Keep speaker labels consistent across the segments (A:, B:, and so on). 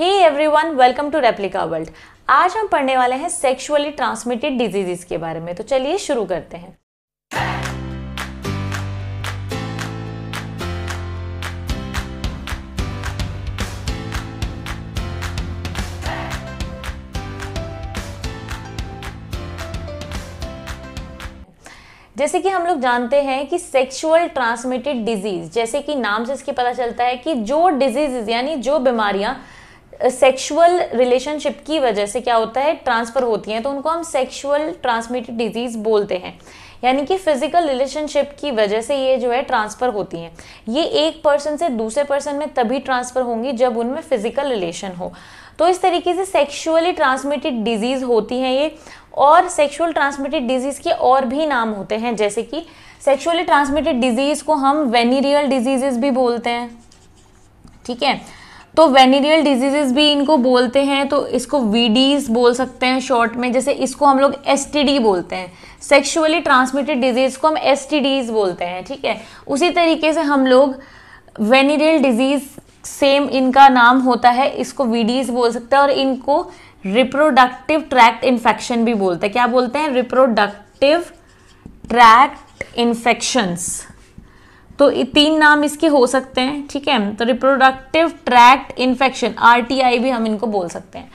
A: Hey everyone welcome to replica world आज हम पढ़ने वाले हैं सेक्सुअली ट्रांसमिटेड डिजीजेस के बारे में तो चलिए शुरू करते हैं जैसे कि हम लोग जानते हैं कि सेक्सुअल ट्रांसमिटेड डिजीज जैसे कि नाम से इसके पता चलता है कि जो डिजीज यानी जो बीमारियां सेक्सुअल रिलेशनशिप की वजह से क्या होता है ट्रांसफ़र होती हैं तो उनको हम सेक्सुअल ट्रांसमिटेड डिजीज़ बोलते हैं यानी कि फिजिकल रिलेशनशिप की वजह से ये जो है ट्रांसफ़र होती हैं ये एक पर्सन से दूसरे पर्सन में तभी ट्रांसफ़र होंगी जब उनमें फ़िज़िकल रिलेशन हो तो इस तरीके से सेक्सुअली ट्रांसमिटेड डिजीज़ होती हैं ये और सेक्सुअल ट्रांसमिटेड डिजीज़ के और भी नाम होते हैं जैसे कि सेक्सुअली ट्रांसमिटेड डिजीज़ को हम वेनीरियल डिजीज़ भी बोलते हैं ठीक है तो वेनेरियल डिजीजेस भी इनको बोलते हैं तो इसको वीडीज बोल सकते हैं शॉर्ट में जैसे इसको हम लोग एस बोलते हैं सेक्शुअली ट्रांसमिटेड डिजीज को हम एस बोलते हैं ठीक है उसी तरीके से हम लोग वेनेरियल डिजीज सेम इनका नाम होता है इसको वीडीज बोल सकते हैं और इनको रिप्रोडक्टिव ट्रैक्ट इन्फेक्शन भी बोलते हैं क्या बोलते हैं रिप्रोडक्टिव ट्रैक्ट इन्फेक्शंस तो तीन नाम इसके हो सकते हैं ठीक है तो रिप्रोडक्टिव ट्रैक्ट इन्फेक्शन आर भी हम इनको बोल सकते हैं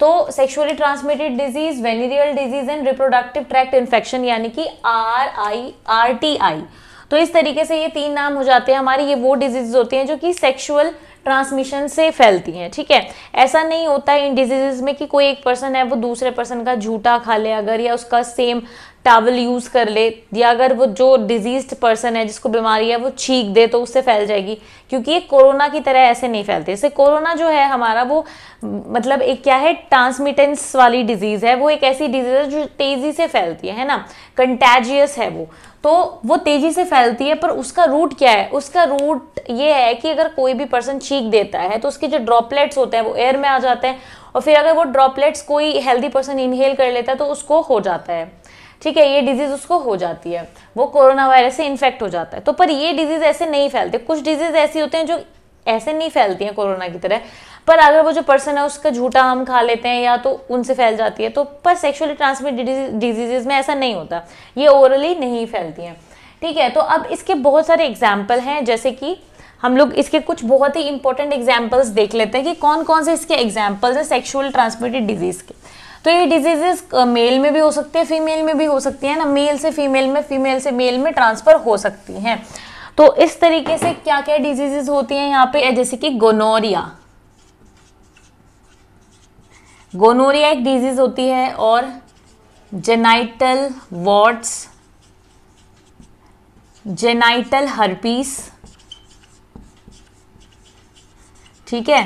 A: तो sexually transmitted disease venereal disease and reproductive tract infection यानी कि R I R T I तो इस तरीके से ये तीन नाम हो जाते हैं हमारी ये वो डिजीज होती हैं जो कि सेक्सुअल ट्रांसमिशन से फैलती हैं ठीक है ऐसा नहीं होता है इन डिजीजेज में कि कोई एक पर्सन है वो दूसरे पर्सन का झूठा खा ले अगर या उसका सेम टावल यूज़ कर ले या अगर वो जो डिजीज पर्सन है जिसको बीमारी है वो छींक दे तो उससे फैल जाएगी क्योंकि ये कोरोना की तरह ऐसे नहीं फैलते इससे कोरोना जो है हमारा वो मतलब एक क्या है ट्रांसमिटेंस वाली डिजीज़ है वो एक ऐसी डिजीज़ है जो तेज़ी से फैलती है, है ना कंटेजियस है वो तो वो तेज़ी से फैलती है पर उसका रूट क्या है उसका रूट ये है कि अगर कोई भी पर्सन छींक देता है तो उसके जो ड्रॉपलेट्स होते हैं वो एयर में आ जाते हैं और फिर अगर वो ड्रॉपलेट्स कोई हेल्दी पर्सन इनहेल कर लेता है तो उसको हो जाता है ठीक है ये डिजीज़ उसको हो जाती है वो कोरोना वायरस से इन्फेक्ट हो जाता है तो पर ये डिजीज़ ऐसे नहीं फैलते कुछ डिजीज़ ऐसी होते हैं जो ऐसे नहीं फैलती हैं कोरोना की तरह पर अगर वो जो पर्सन है उसका झूठा हम खा लेते हैं या तो उनसे फैल जाती है तो पर सेक्सुअली ट्रांसमिटेड डिजीजेज में ऐसा नहीं होता ये ओरली नहीं फैलती हैं ठीक है तो अब इसके बहुत सारे एग्जाम्पल हैं जैसे कि हम लोग इसके कुछ बहुत ही इंपॉर्टेंट एग्जाम्पल्स देख लेते हैं कि कौन कौन से इसके एग्जाम्पल्स हैं सेक्शुअल ट्रांसमिटेड डिजीज़ के तो ये डिजीजेस मेल uh, में भी हो सकती है फीमेल में भी हो सकती है ना मेल से फीमेल में फीमेल से मेल में ट्रांसफ़र हो सकती हैं तो इस तरीके से क्या क्या डिजीजेस होती हैं यहाँ पे जैसे कि गोनोरिया गोनोरिया एक डिजीज होती है और जेनाइटल वॉट्स जेनाइटल हर्पीस ठीक है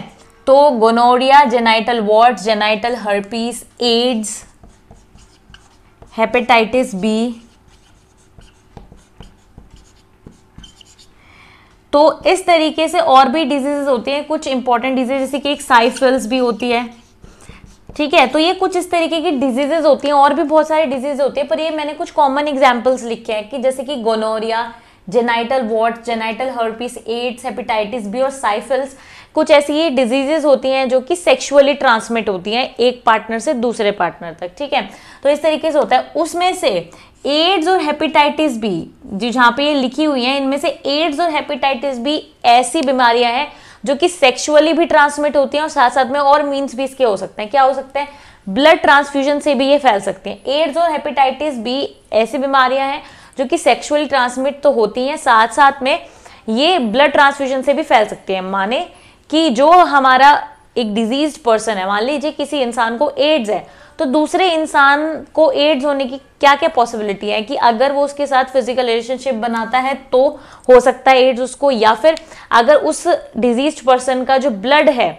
A: तो gonorrhoea genital wart genital herpes AIDS hepatitis B तो इस तरीके से और भी डिजीजेज होती हैं कुछ इंपॉर्टेंट डिजीज जैसे कि एक साइफिल्स भी होती है ठीक है तो ये कुछ इस तरीके की डिजीजेज होती हैं और भी बहुत सारे डिजीजे होते हैं पर ये मैंने कुछ कॉमन एग्जाम्पल्स लिखे हैं कि जैसे कि gonorrhoea genital wart genital herpes AIDS hepatitis B और साइफिल्स कुछ ऐसी डिजीजेज होती हैं जो कि सेक्सुअली ट्रांसमिट होती हैं एक पार्टनर से दूसरे पार्टनर तक ठीक है तो इस तरीके से होता है उसमें से एड्स और हेपेटाइटिस बी जो जहाँ पे ये लिखी हुई है इनमें से एड्स और हेपेटाइटिस बी ऐसी बीमारियां हैं जो कि सेक्सुअली भी ट्रांसमिट होती हैं और साथ साथ में और मीन्स भी इसके हो सकते हैं क्या हो सकते हैं ब्लड ट्रांसफ्यूजन से भी ये फैल सकते हैं एड्स और हेपेटाइटिस बी ऐसी बीमारियां हैं जो कि सेक्सुअली ट्रांसमिट तो होती हैं साथ साथ में ये ब्लड ट्रांसफ्यूजन से भी फैल सकती हैं माने कि जो हमारा एक डिजीज पर्सन है मान लीजिए किसी इंसान को एड्स है तो दूसरे इंसान को एड्स होने की क्या क्या पॉसिबिलिटी है कि अगर वो उसके साथ फिजिकल रिलेशनशिप बनाता है तो हो सकता है एड्स उसको या फिर अगर उस डिजीज पर्सन का जो ब्लड है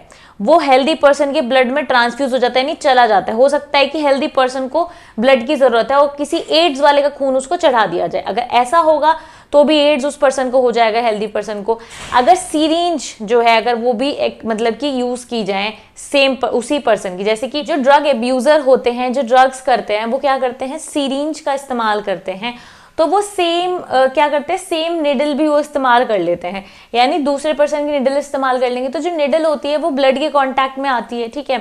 A: वो हेल्दी पर्सन के ब्लड में ट्रांसफ्यूज हो जाता है यानी चला जाता है हो सकता है कि हेल्दी पर्सन को ब्लड की ज़रूरत है और किसी एड्स वाले का खून उसको चढ़ा दिया जाए अगर ऐसा होगा तो भी एड्स उस पर्सन को हो जाएगा हेल्दी पर्सन को अगर सीरेंज जो है अगर वो भी एक मतलब कि यूज़ की जाए सेम पर, उसी पर्सन की जैसे कि जो ड्रग एब्यूज़र होते हैं जो ड्रग्स करते हैं वो क्या करते हैं सीरेंज का इस्तेमाल करते हैं तो वो सेम uh, क्या करते हैं सेम निडल भी वो इस्तेमाल कर लेते हैं यानी दूसरे पर्सन की निडल इस्तेमाल कर लेंगे तो जो निडल होती है वो ब्लड के कॉन्टैक्ट में आती है ठीक है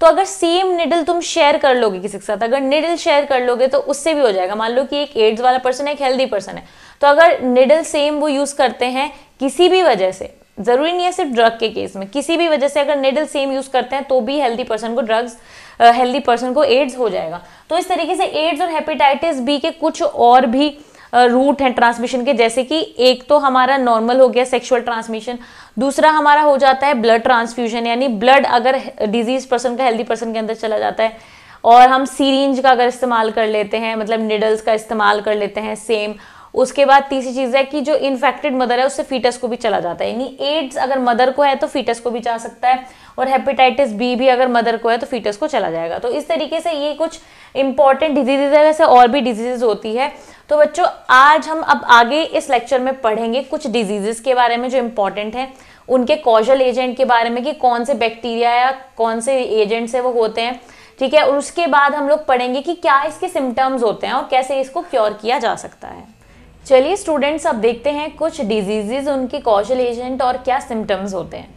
A: तो अगर सेम निडल तुम शेयर कर लोगे किसी के साथ अगर निडल शेयर कर लोगे तो उससे भी हो जाएगा मान लो कि एक एड्स वाला पर्सन है एक हेल्दी पर्सन है तो अगर निडल सेम वो यूज़ करते हैं किसी भी वजह से ज़रूरी नहीं है सिर्फ ड्रग के केस में किसी भी वजह से अगर निडल सेम यूज़ करते हैं तो भी हेल्दी पर्सन को ड्रग्स हेल्दी पर्सन को एड्स हो जाएगा तो इस तरीके से एड्स और हेपेटाइटिस बी के कुछ और भी रूट हैं ट्रांसमिशन के जैसे कि एक तो हमारा नॉर्मल हो गया सेक्सुअल ट्रांसमिशन दूसरा हमारा हो जाता है ब्लड ट्रांसफ्यूजन यानी ब्लड अगर डिजीज पर्सन का हेल्दी पर्सन के अंदर चला जाता है और हम सीरेंज का अगर इस्तेमाल कर लेते हैं मतलब निडल्स का इस्तेमाल कर लेते हैं सेम उसके बाद तीसरी चीज़ है कि जो इन्फेक्टेड मदर है उससे फीटस को भी चला जाता है यानी एड्स अगर मदर को है तो फीटस को भी जा सकता है और हेपेटाइटिस बी भी अगर मदर को है तो फीटस को चला जाएगा तो इस तरीके से ये कुछ इंपॉर्टेंट डिजीजेज है वैसे और भी डिजीजेज होती है तो बच्चों आज हम अब आगे इस लेक्चर में पढ़ेंगे कुछ डिजीजेस के बारे में जो इंपॉर्टेंट हैं उनके कॉजल एजेंट के बारे में कि कौन से बैक्टीरिया या कौन से एजेंट्स है वो होते हैं ठीक है और उसके बाद हम लोग पढ़ेंगे कि क्या इसके सिम्टम्स होते हैं और कैसे इसको क्योर किया जा सकता है चलिए स्टूडेंट्स अब देखते हैं कुछ डिजीजेज उनके कॉजल एजेंट और क्या सिम्टम्स होते हैं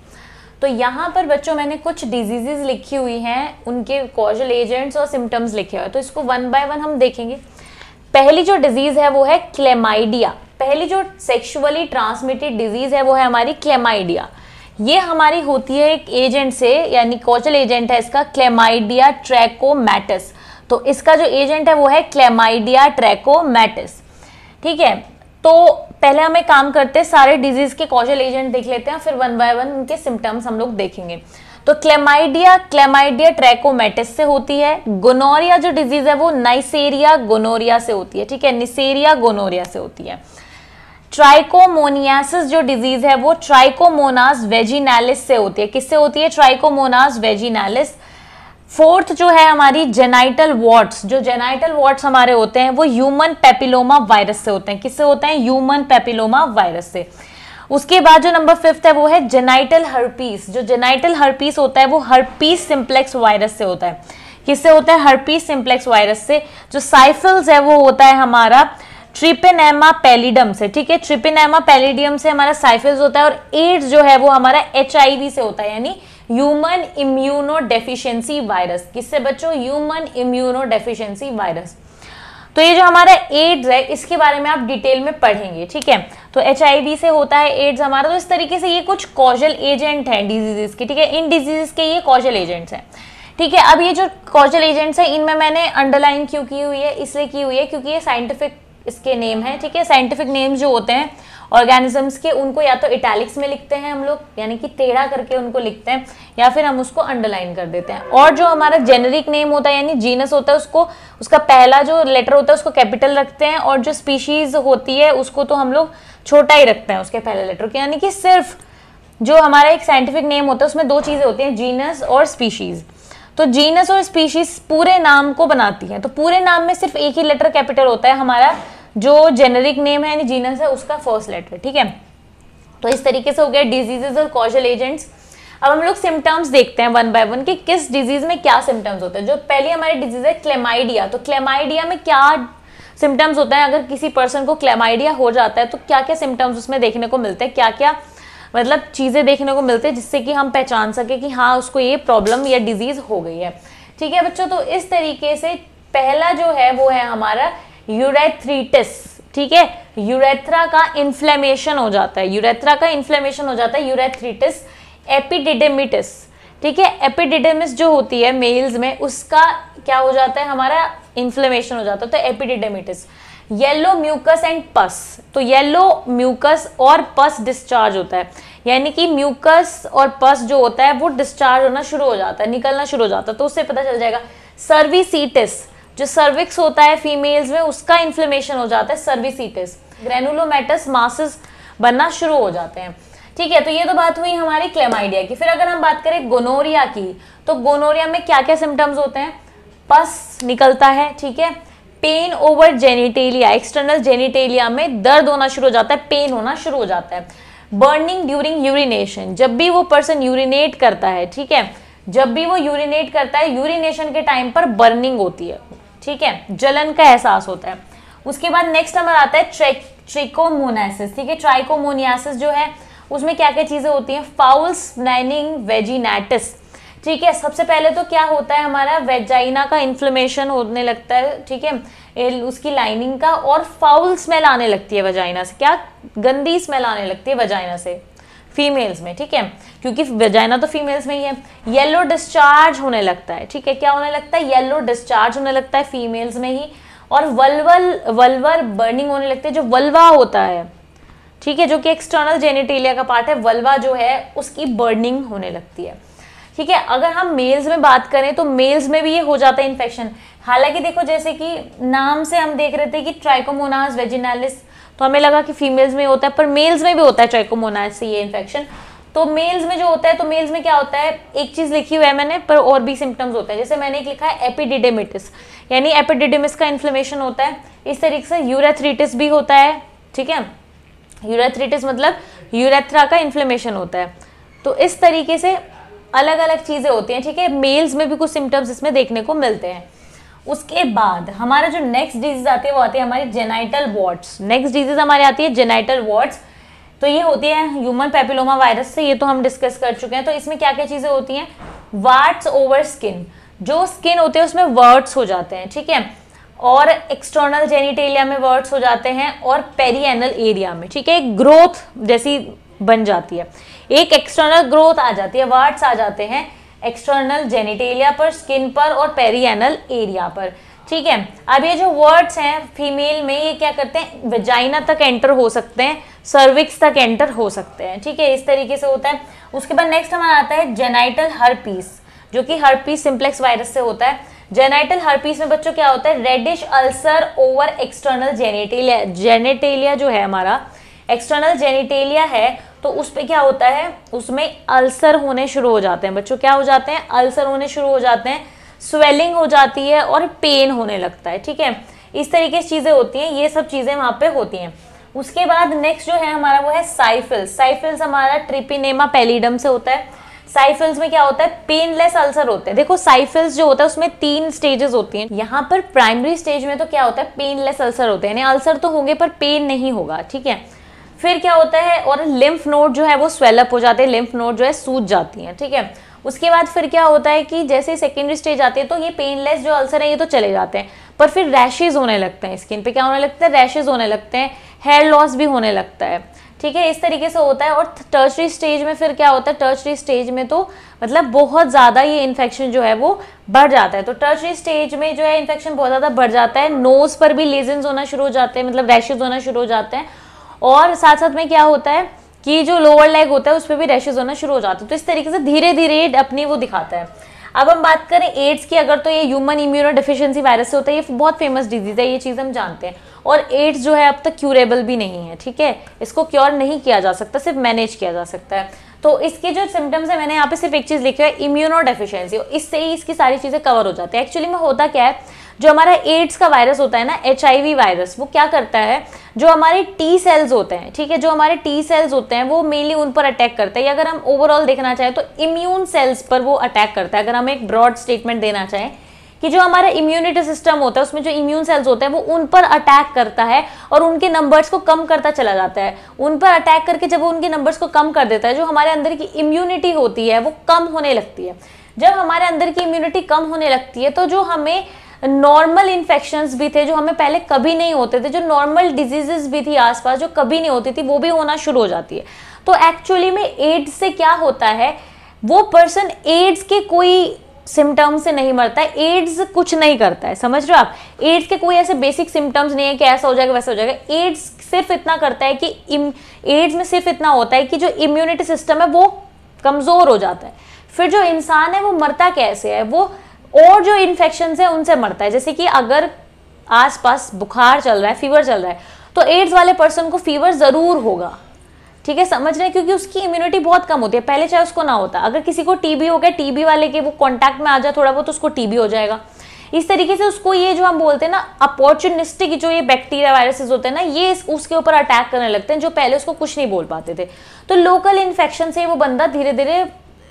A: तो यहाँ पर बच्चों मैंने कुछ डिजीजेज लिखी हुई हैं उनके कॉजल एजेंट्स और सिम्टम्स लिखे हुए हैं तो इसको वन बाय वन हम देखेंगे पहली जो डिजीज़ है वो है क्लेमाइडिया पहली जो सेक्शुअली ट्रांसमिटेड डिजीज़ है वो है हमारी क्लेमाइडिया ये हमारी होती है एक एजेंट से यानी कॉजल एजेंट है इसका क्लेमाइडिया ट्रैकोमैटिस तो इसका जो एजेंट है वो है क्लेमाइडिया ट्रैकोमैटिस ठीक है तो पहले हमें काम करते हैं सारे डिजीज के कॉजल एजेंट देख लेते हैं फिर वन बाय वन उनके सिम्टम्स हम लोग देखेंगे तो क्लेमाइडिया क्लेमाइडिया ट्रैकोमेटिस से होती है गोनोरिया जो डिजीज है वो नाइसेरिया गोनोरिया से होती है ठीक है निसेरिया गोनोरिया से होती है ट्राइकोमोनियासिस जो डिजीज है वो ट्राइकोमोनास वेजिनालिस से होती है किससे होती है ट्राइकोमोनास वेजिनालिस फोर्थ जो है हमारी जेनाइटल वॉट्स जो जेनाइटल वॉट्स हमारे होते हैं वो ह्यूमन पेपिलोमा वायरस से होते हैं किससे होते हैं ह्यूमन पेपिलोमा वायरस से उसके बाद जो नंबर फिफ्थ है वो है जेनाइटल हर्पीस जो जेनाइटल हर्पीस होता है वो हर्पीस सिंप्लेक्स वायरस से होता है किससे होता है हर्पीस सिंप्लेक्स वायरस से जो साइफल्स है वो होता है हमारा ट्रिपेनेमा पेलिडम से ठीक है ट्रिपेनेमा पेलिडियम से हमारा साइफिल्स होता है और एड्स जो है वो हमारा एच से होता है यानी ह्यूमन इम्यूनो वायरस किससे बच्चों ह्यूमन इम्यूनो वायरस तो ये जो हमारा एड्स है इसके बारे में आप डिटेल में पढ़ेंगे ठीक है तो एच से होता है एड्स हमारा तो इस तरीके से ये कुछ कॉजल एजेंट हैं डिजीजेस के ठीक है इन डिजीजेस के ये कॉजल एजेंट्स हैं ठीक है अब ये जो कॉजल एजेंट्स हैं इनमें मैंने अंडरलाइन क्यों की हुई है इसलिए की हुई है क्योंकि ये साइंटिफिक इसके नेम है ठीक है साइंटिफिक नेम जो होते हैं ऑर्गेनिजम्स के उनको या तो इटैलिक्स में लिखते हैं हम लोग यानी कि टेढ़ा करके उनको लिखते हैं या फिर हम उसको अंडरलाइन कर देते हैं और जो हमारा जेनरिक नेम होता है यानी जीनस होता है उसको उसका पहला जो लेटर होता है उसको कैपिटल रखते हैं और जो स्पीशीज होती है उसको तो हम लोग छोटा ही रखते हैं उसके पहले लेटर के यानी कि सिर्फ जो हमारा एक साइंटिफिक नेम होता है उसमें दो चीज़ें होती हैं जीनस और स्पीशीज़ तो जीनस और स्पीशीज पूरे नाम को बनाती है तो पूरे नाम में सिर्फ एक ही लेटर कैपिटल होता है हमारा जो जेनेरिक नेम है यानी जीनस है उसका फर्स्ट लेटर ठीक है तो इस तरीके से हो गया डिजीजेज और कॉजल एजेंट्स अब हम लोग सिम्टम्स देखते हैं वन बाय वन कि किस डिजीज में क्या सिम्टम्स होते हैं जो पहली हमारी डिजीज है क्लेमाइडिया तो क्लेमाइडिया में क्या सिम्टम्स होते हैं अगर किसी पर्सन को क्लेमाइडिया हो जाता है तो क्या क्या सिम्टम्स उसमें देखने को मिलते हैं क्या क्या मतलब चीज़ें देखने को मिलती है जिससे कि हम पहचान सकें कि हाँ उसको ये प्रॉब्लम या डिज़ीज़ हो गई है ठीक है बच्चों तो इस तरीके से पहला जो है वो है हमारा यूरेथ्रीटिस ठीक है यूरेथ्रा का इन्फ्लेमेशन हो जाता है यूरेथ्रा का इन्फ्लेमेशन हो जाता है यूरेथ्रीटिस एपिडिडेमिटिस ठीक है एपिडिडेमिस जो होती है मेल्स में उसका क्या हो जाता है हमारा इन्फ्लेमेशन हो जाता है तो एपिडिडेमिटिस येलो म्यूकस एंड पस तो येलो म्यूकस और पस डिस्चार्ज होता है यानी कि म्यूकस और पस जो होता है वो डिस्चार्ज होना शुरू हो जाता है निकलना शुरू हो जाता है तो उससे पता चल जाएगा सर्विसीटिस जो सर्विक्स होता है फीमेल्स में उसका इन्फ्लेमेशन हो जाता है सर्विसीटिस ग्रेनुलोमेटस मासस बनना शुरू हो जाते हैं ठीक है तो ये तो बात हुई हमारी क्लेमाइडिया की फिर अगर हम बात करें गोनोरिया की तो गोनोरिया में क्या क्या सिम्टम्स होते हैं पस निकलता है ठीक है pain over genitalia external genitalia में दर्द होना शुरू हो जाता है पेन होना शुरू हो जाता है बर्निंग ड्यूरिंग यूरिनेशन जब भी वो पर्सन यूरिनेट करता है ठीक है जब भी वो यूरिनेट करता है यूरिनेशन के टाइम पर बर्निंग होती है ठीक है जलन का एहसास होता है उसके बाद नेक्स्ट नंबर आता है ट्रेक ट्रिकोमोनासिस ठीक है ट्राइकोमोनियासिस जो है उसमें क्या क्या चीज़ें होती हैं फाउल स्नैनिंग वेजिनेटिस ठीक है सबसे पहले तो क्या होता है हमारा वेजाइना का इन्फ्लेमेशन होने लगता है ठीक है उसकी लाइनिंग का और फाउल स्मेल आने लगती है वजाइना से क्या गंदी स्मेल आने लगती है वजाइना से फीमेल्स में ठीक है क्योंकि वजाइना तो फीमेल्स में ही है येलो डिस्चार्ज होने लगता है ठीक है क्या होने लगता है येलो डिस्चार्ज होने लगता है फीमेल्स में ही और वलवल वलवर बर्निंग होने लगती है जो वलवा होता है ठीक है जो कि एक्सटर्नल जेनिटेलिया का पार्ट है वलवा जो है उसकी बर्निंग होने लगती है ठीक है अगर हम मेल्स में बात करें तो मेल्स में भी ये हो जाता है इन्फेक्शन हालांकि देखो जैसे कि नाम से हम देख रहे थे कि ट्राइकोमोनास वेजिनालिस तो हमें लगा कि फीमेल्स में होता है पर मेल्स में भी होता है ट्राइकोमोनास से ये इन्फेक्शन तो मेल्स में जो होता है तो मेल्स में क्या होता है एक चीज़ लिखी हुई है मैंने पर और भी सिम्टम्स होते हैं जैसे मैंने एक लिखा है एपिडिडेमिटिस यानी एपिडिडेमिस का इन्फ्लेमेशन होता है इस तरीके से यूरेथ्रीटिस भी होता है ठीक है यूरेथ्रीटिस मतलब यूरेथ्रा का इन्फ्लेमेशन होता है तो इस तरीके से अलग अलग चीज़ें होती हैं ठीक है मेल्स में भी कुछ सिम्टम्स इसमें देखने को मिलते हैं उसके बाद हमारा जो नेक्स्ट डिजीज आती है वो आती है हमारी जेनाइटल वॉट्स नेक्स्ट डिजीज हमारी आती है जेनाइटल वॉट्स तो ये होती है ह्यूमन पेपिलोमा वायरस से ये तो हम डिस्कस कर चुके हैं तो इसमें क्या क्या चीज़ें होती हैं वार्ड्स ओवर स्किन जो स्किन होते हैं उसमें वर्ड्स हो जाते हैं ठीक है और एक्सटर्नल जेनिटेलिया में वर्ड्स हो जाते हैं और पेरी एरिया में ठीक है ग्रोथ जैसी बन जाती है एक एक्सटर्नल ग्रोथ आ जाती है वार्ड्स आ जाते हैं एक्सटर्नल जेनिटेलिया पर स्किन पर और पेरियनल एरिया पर ठीक है अब ये जो वर्ड्स हैं फीमेल में ये क्या करते हैं वेजाइना तक एंटर हो सकते हैं सर्विक्स तक एंटर हो सकते हैं ठीक है इस तरीके से होता है उसके बाद नेक्स्ट हमारा आता है जेनाइटल हर्पीस जो कि हर्पीस सिंप्लेक्स वायरस से होता है जेनाइटल हर्पीस में बच्चों क्या होता है reddish ulcer over external genitalia genitalia जो है हमारा एक्सटर्नल जेनिटेलिया है तो उस पर क्या होता है उसमें अल्सर होने शुरू हो जाते हैं बच्चों क्या हो जाते हैं अल्सर होने शुरू हो जाते हैं स्वेलिंग हो जाती है और पेन होने लगता है ठीक है इस तरीके से चीज़ें होती हैं ये सब चीज़ें वहाँ पे होती हैं उसके बाद नेक्स्ट जो है हमारा वो है साइफिल्स साइफिल्स हमारा ट्रिपिनेमा पेलीडम से होता है साइफिल्स में क्या होता है पेनलेस अल्सर होते हैं देखो साइफिल्स जो होता है उसमें तीन स्टेजेस होती हैं यहाँ पर प्राइमरी स्टेज में तो क्या होता है पेनलेस अल्सर होते हैं यानी अल्सर तो होंगे पर पेन नहीं होगा ठीक है फिर क्या होता है और लिम्फ नोड जो है वो स्वेलअप हो जाते हैं लिम्फ नोड जो है सूज जाती हैं ठीक है थीके? उसके बाद फिर क्या होता है कि जैसे सेकेंडरी स्टेज आती है तो ये पेनलेस जो अल्सर है ये तो चले जाते हैं पर फिर रैशेज होने लगते हैं स्किन पे क्या होने लगता है रैशेज होने लगते हैं हेयर लॉस भी होने लगता है ठीक है इस तरीके से होता है और टर्चरी स्टेज में फिर क्या होता है टर्चरी स्टेज में तो मतलब बहुत ज़्यादा ये इन्फेक्शन जो है वो बढ़ जाता है तो टर्चरी स्टेज में जो है इन्फेक्शन बहुत ज़्यादा बढ़ जाता है नोज़ पर भी लेजेंस होना शुरू हो जाते हैं मतलब रैशेज होना शुरू हो जाते हैं और साथ साथ में क्या होता है कि जो लोअर लेग होता है उस पर भी रैशेज होना शुरू हो जाता है तो इस तरीके से धीरे धीरे अपनी वो दिखाता है अब हम बात करें एड्स की अगर तो ये ह्यूमन इम्यूनो डिफिशियंसी वायरस से होता है ये बहुत फेमस डिजीज़ है ये चीज़ हम जानते हैं और एड्स जो है अब तक क्यूरेबल भी नहीं है ठीक है इसको क्योर नहीं किया जा सकता सिर्फ मैनेज किया जा सकता है तो इसके जो सिम्टम्स है मैंने यहाँ पे सिर्फ एक चीज़ लिखी है इम्यूनो डेफिशिएंसी इससे ही इसकी सारी चीज़ें कवर हो जाती है एक्चुअली में होता क्या है जो हमारा एड्स का वायरस होता है ना एच वायरस वो क्या करता है जो हमारे टी सेल्स होते हैं ठीक है जो हमारे टी सेल्स होते हैं वो मेनली उन पर अटैक करते हैं अगर हम ओवरऑल देखना चाहें तो इम्यून सेल्स पर वो अटैक करता है अगर हम एक ब्रॉड स्टेटमेंट देना चाहें कि जो हमारा इम्यूनिटी सिस्टम होता है उसमें जो इम्यून सेल्स होते हैं वो उन पर अटैक करता है और उनके नंबर्स को कम करता चला जाता है उन पर अटैक करके जब वो उनके नंबर्स को कम कर देता है जो हमारे अंदर की इम्यूनिटी होती है वो कम होने लगती है जब हमारे अंदर की इम्यूनिटी कम होने लगती है तो जो हमें नॉर्मल इन्फेक्शन भी थे जो हमें पहले कभी नहीं होते थे जो नॉर्मल डिजीजेस भी थी आसपास जो कभी नहीं होती थी वो भी होना शुरू हो जाती है तो एक्चुअली में एड्स से क्या होता है वो पर्सन एड्स के कोई सिम्टम से नहीं मरता है एड्स कुछ नहीं करता है समझ रहे हो आप एड्स के कोई ऐसे बेसिक सिम्टम्स नहीं है कि ऐसा हो जाएगा वैसा हो जाएगा एड्स सिर्फ इतना करता है कि एड्स में सिर्फ इतना होता है कि जो इम्यूनिटी सिस्टम है वो कमज़ोर हो जाता है फिर जो इंसान है वो मरता कैसे है वो और जो इन्फेक्शन है उनसे मरता है जैसे कि अगर आसपास बुखार चल रहा है फीवर चल रहा है तो एड्स वाले पर्सन को फीवर ज़रूर होगा ठीक है समझ रहे हैं क्योंकि उसकी इम्यूनिटी बहुत कम होती है पहले चाहे उसको ना होता अगर किसी को टीबी हो गया टीबी वाले के वो कॉन्टैक्ट में आ जाए थोड़ा बहुत तो उसको टीबी हो जाएगा इस तरीके से उसको ये जो हम बोलते हैं ना अपॉर्चुनिस्टिक जो ये बैक्टीरिया वायरसेस होते हैं ना ये उसके ऊपर अटैक करने लगते हैं जो पहले उसको कुछ नहीं बोल पाते थे तो लोकल इन्फेक्शन से वो बंदा धीरे धीरे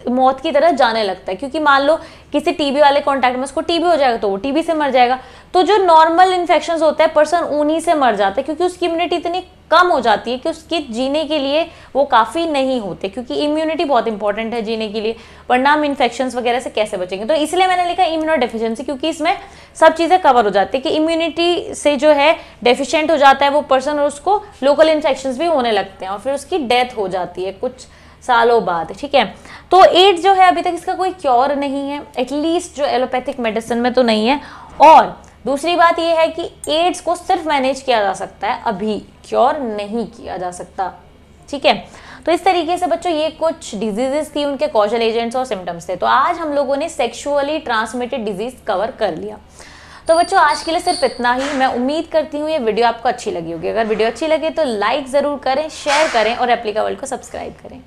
A: मौत की तरह जाने लगता है क्योंकि मान लो किसी टीबी वाले कॉन्टैक्ट में उसको टीबी हो जाएगा तो वो टीबी से मर जाएगा तो जो नॉर्मल इन्फेक्शन होता है पर्सन उन्हीं से मर जाता है क्योंकि उसकी इम्यूनिटी इतनी कम हो जाती है कि उसकी जीने के लिए वो काफ़ी नहीं होते क्योंकि इम्यूनिटी बहुत इंपॉर्टेंट है जीने के लिए वरना हम इन्फेक्शन वगैरह से कैसे बचेंगे तो इसलिए मैंने लिखा इम्यूनो डेफिशिएंसी क्योंकि इसमें सब चीज़ें कवर हो जाती है कि इम्यूनिटी से जो है डेफिशेंट हो जाता है वो पर्सन और उसको लोकल इन्फेक्शन भी होने लगते हैं और फिर उसकी डेथ हो जाती है कुछ सालों बाद ठीक है तो एड्स जो है अभी तक इसका कोई क्योर नहीं है एटलीस्ट जो एलोपैथिक मेडिसिन में तो नहीं है और दूसरी बात यह है कि एड्स को सिर्फ मैनेज किया जा सकता है अभी क्योर नहीं किया जा सकता ठीक है तो इस तरीके से बच्चों ये कुछ डिजीजेस थी उनके कॉजल एजेंट्स और सिम्टम्स थे तो आज हम लोगों ने सेक्शुअली ट्रांसमिटेड डिजीज कवर कर लिया तो बच्चों आज के लिए सिर्फ इतना ही मैं उम्मीद करती हूँ ये वीडियो आपको अच्छी लगी होगी अगर वीडियो अच्छी लगे तो लाइक ज़रूर करें शेयर करें और एप्लीकावल को सब्सक्राइब करें